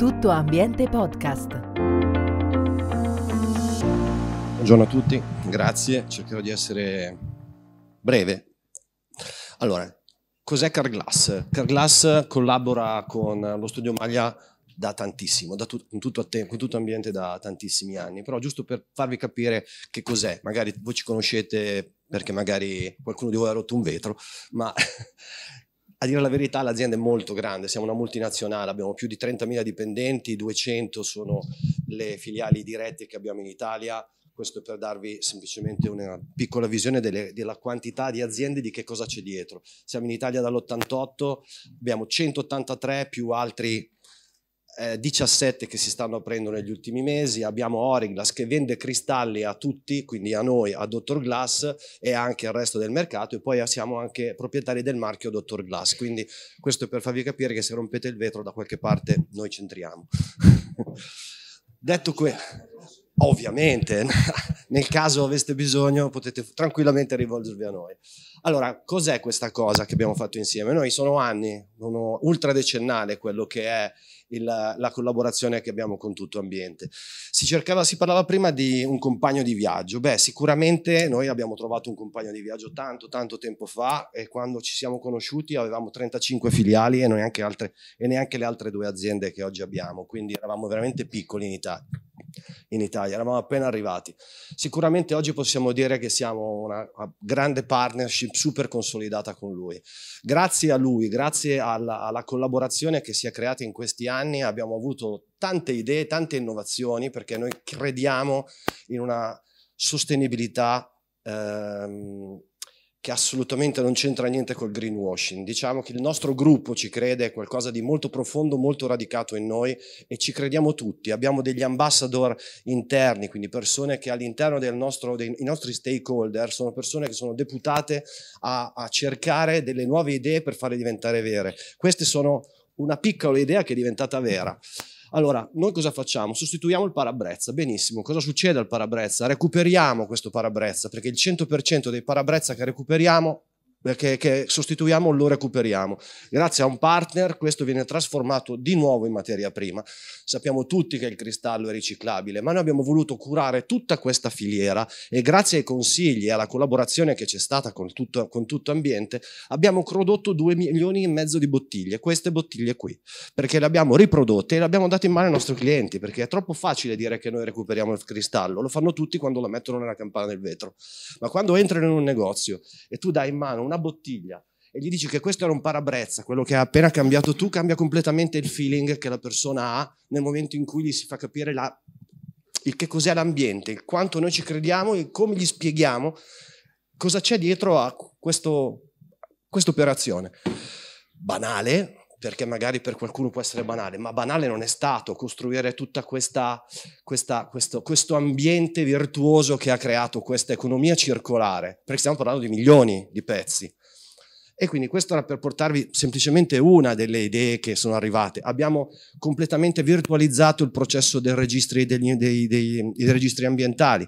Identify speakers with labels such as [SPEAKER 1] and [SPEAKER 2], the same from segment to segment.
[SPEAKER 1] Tutto Ambiente Podcast. Buongiorno a tutti, grazie, cercherò di essere breve. Allora, cos'è Carglass? Carglass collabora con lo studio Maglia da tantissimo, da tut- in, tutto te- in tutto ambiente da tantissimi anni, però giusto per farvi capire che cos'è, magari voi ci conoscete perché magari qualcuno di voi ha rotto un vetro, ma A dire la verità l'azienda è molto grande, siamo una multinazionale, abbiamo più di 30.000 dipendenti, 200 sono le filiali dirette che abbiamo in Italia, questo per darvi semplicemente una piccola visione delle, della quantità di aziende e di che cosa c'è dietro. Siamo in Italia dall'88, abbiamo 183 più altri eh, 17 che si stanno aprendo negli ultimi mesi, abbiamo Origlass che vende cristalli a tutti, quindi a noi, a Dottor Glass e anche al resto del mercato e poi siamo anche proprietari del marchio Dottor Glass, quindi questo è per farvi capire che se rompete il vetro da qualche parte noi c'entriamo. Detto questo, ovviamente nel caso aveste bisogno potete tranquillamente rivolgervi a noi. Allora, cos'è questa cosa che abbiamo fatto insieme? Noi sono anni, sono decennale quello che è il, la collaborazione che abbiamo con tutto ambiente. Si, cercava, si parlava prima di un compagno di viaggio. Beh, sicuramente noi abbiamo trovato un compagno di viaggio tanto, tanto tempo fa e quando ci siamo conosciuti avevamo 35 filiali e, neanche, altre, e neanche le altre due aziende che oggi abbiamo, quindi eravamo veramente piccoli in Italia in Italia, eravamo appena arrivati. Sicuramente oggi possiamo dire che siamo una, una grande partnership super consolidata con lui. Grazie a lui, grazie alla, alla collaborazione che si è creata in questi anni, abbiamo avuto tante idee, tante innovazioni, perché noi crediamo in una sostenibilità ehm, che assolutamente non c'entra niente col greenwashing. Diciamo che il nostro gruppo ci crede, è qualcosa di molto profondo, molto radicato in noi e ci crediamo tutti. Abbiamo degli ambassador interni, quindi persone che all'interno nostro, dei nostri stakeholder sono persone che sono deputate a, a cercare delle nuove idee per farle diventare vere. Queste sono una piccola idea che è diventata vera. Allora, noi cosa facciamo? Sostituiamo il parabrezza, benissimo. Cosa succede al parabrezza? Recuperiamo questo parabrezza, perché il 100% dei parabrezza che recuperiamo perché che sostituiamo lo recuperiamo. Grazie a un partner questo viene trasformato di nuovo in materia prima. Sappiamo tutti che il cristallo è riciclabile, ma noi abbiamo voluto curare tutta questa filiera e grazie ai consigli e alla collaborazione che c'è stata con tutto, con tutto Ambiente abbiamo prodotto 2 milioni e mezzo di bottiglie, queste bottiglie qui, perché le abbiamo riprodotte e le abbiamo date in mano ai nostri clienti, perché è troppo facile dire che noi recuperiamo il cristallo, lo fanno tutti quando lo mettono nella campana del vetro, ma quando entrano in un negozio e tu dai in mano un una bottiglia e gli dici che questo era un parabrezza, quello che hai appena cambiato tu cambia completamente il feeling che la persona ha nel momento in cui gli si fa capire la, il che cos'è l'ambiente, il quanto noi ci crediamo e come gli spieghiamo cosa c'è dietro a questa operazione. Banale, perché magari per qualcuno può essere banale, ma banale non è stato costruire tutto questo, questo ambiente virtuoso che ha creato questa economia circolare, perché stiamo parlando di milioni di pezzi. E quindi questo era per portarvi semplicemente una delle idee che sono arrivate. Abbiamo completamente virtualizzato il processo dei registri, degli, dei, dei, dei registri ambientali.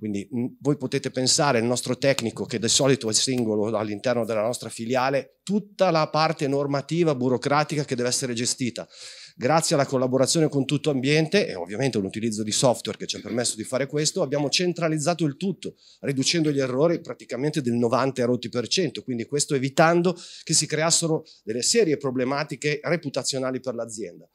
[SPEAKER 1] Quindi mm, voi potete pensare il nostro tecnico, che di solito è singolo all'interno della nostra filiale, tutta la parte normativa, burocratica che deve essere gestita. Grazie alla collaborazione con tutto ambiente e ovviamente all'utilizzo di software che ci ha permesso di fare questo, abbiamo centralizzato il tutto, riducendo gli errori praticamente del 90%, quindi questo evitando che si creassero delle serie problematiche reputazionali per l'azienda.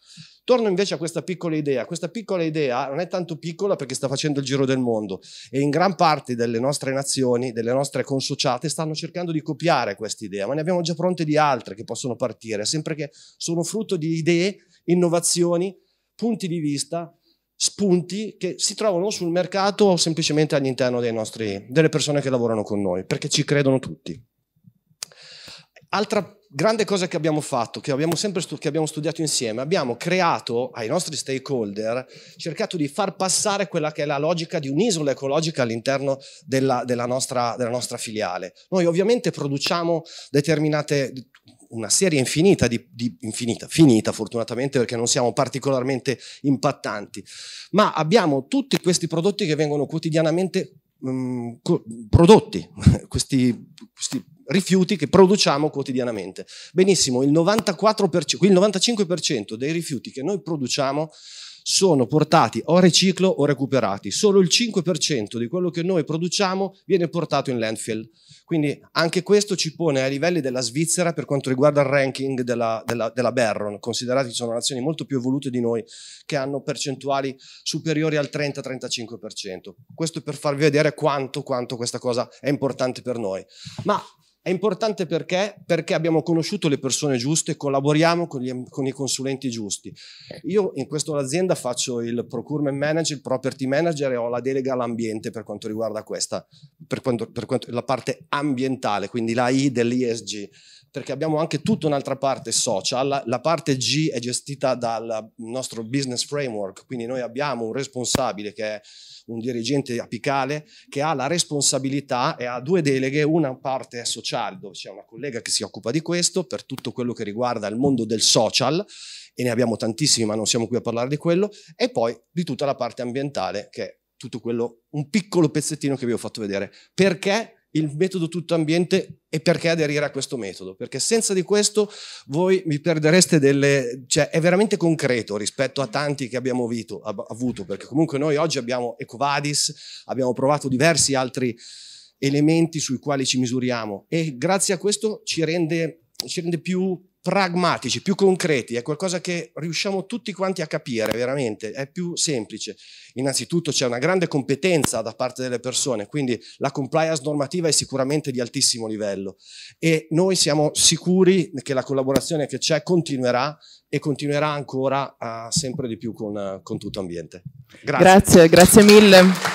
[SPEAKER 1] Torno invece a questa piccola idea. Questa piccola idea non è tanto piccola perché sta facendo il giro del mondo e in gran parte delle nostre nazioni, delle nostre consociate, stanno cercando di copiare questa idea, ma ne abbiamo già pronte di altre che possono partire, sempre che sono frutto di idee, innovazioni, punti di vista, spunti che si trovano sul mercato o semplicemente all'interno nostri, delle persone che lavorano con noi, perché ci credono tutti. Altra grande cosa che abbiamo fatto, che abbiamo sempre stu- che abbiamo studiato insieme, abbiamo creato ai nostri stakeholder, cercato di far passare quella che è la logica di un'isola ecologica all'interno della, della, nostra, della nostra, filiale. Noi ovviamente produciamo determinate una serie infinita di, di, infinita, finita fortunatamente perché non siamo particolarmente impattanti, ma abbiamo tutti questi prodotti che vengono quotidianamente mh, mm, co- prodotti, questi, questi rifiuti che produciamo quotidianamente. Benissimo, il, 94%, il 95% dei rifiuti che noi produciamo sono portati o a riciclo o recuperati. Solo il 5% di quello che noi produciamo viene portato in landfill. Quindi anche questo ci pone ai livelli della Svizzera per quanto riguarda il ranking della, della, della Berron, considerati che sono nazioni molto più evolute di noi che hanno percentuali superiori al 30-35%. Questo per farvi vedere quanto, quanto questa cosa è importante per noi. Ma è importante perché? Perché abbiamo conosciuto le persone giuste, collaboriamo con, gli, con i consulenti giusti. Eh. Io in questa azienda faccio il procurement manager, il property manager e ho la delega all'ambiente per quanto riguarda questa, per, quanto, per quanto, la parte ambientale, quindi la I dell'ESG perché abbiamo anche tutta un'altra parte social, la parte G è gestita dal nostro business framework, quindi noi abbiamo un responsabile che è un dirigente apicale che ha la responsabilità e ha due deleghe, una parte sociale dove c'è una collega che si occupa di questo per tutto quello che riguarda il mondo del social e ne abbiamo tantissimi ma non siamo qui a parlare di quello e poi di tutta la parte ambientale che è tutto quello, un piccolo pezzettino che vi ho fatto vedere. Perché il metodo tutto ambiente e perché aderire a questo metodo? Perché senza di questo voi vi perdereste delle... cioè è veramente concreto rispetto a tanti che abbiamo vito, avuto, perché comunque noi oggi abbiamo Ecovadis, abbiamo provato diversi altri elementi sui quali ci misuriamo e grazie a questo ci rende, ci rende più pragmatici, più concreti, è qualcosa che riusciamo tutti quanti a capire veramente, è più semplice. Innanzitutto c'è una grande competenza da parte delle persone, quindi la compliance normativa è sicuramente di altissimo livello e noi siamo sicuri che la collaborazione che c'è continuerà e continuerà ancora uh, sempre di più con, uh, con tutto ambiente. Grazie, grazie, grazie mille.